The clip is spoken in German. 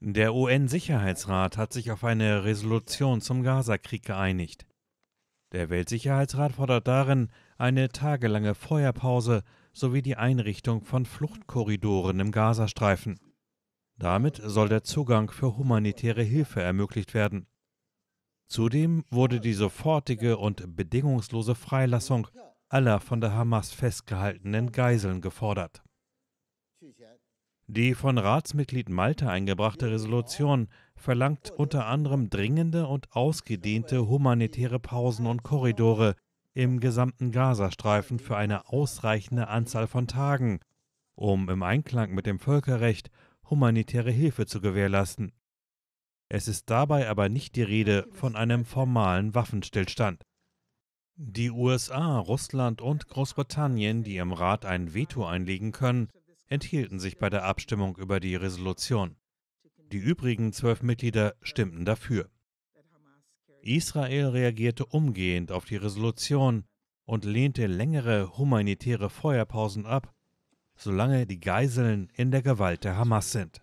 Der UN-Sicherheitsrat hat sich auf eine Resolution zum Gazakrieg geeinigt. Der Weltsicherheitsrat fordert darin eine tagelange Feuerpause sowie die Einrichtung von Fluchtkorridoren im Gazastreifen. Damit soll der Zugang für humanitäre Hilfe ermöglicht werden. Zudem wurde die sofortige und bedingungslose Freilassung aller von der Hamas festgehaltenen Geiseln gefordert. Die von Ratsmitglied Malta eingebrachte Resolution verlangt unter anderem dringende und ausgedehnte humanitäre Pausen und Korridore im gesamten Gazastreifen für eine ausreichende Anzahl von Tagen, um im Einklang mit dem Völkerrecht humanitäre Hilfe zu gewährleisten. Es ist dabei aber nicht die Rede von einem formalen Waffenstillstand. Die USA, Russland und Großbritannien, die im Rat ein Veto einlegen können, enthielten sich bei der Abstimmung über die Resolution. Die übrigen zwölf Mitglieder stimmten dafür. Israel reagierte umgehend auf die Resolution und lehnte längere humanitäre Feuerpausen ab, solange die Geiseln in der Gewalt der Hamas sind.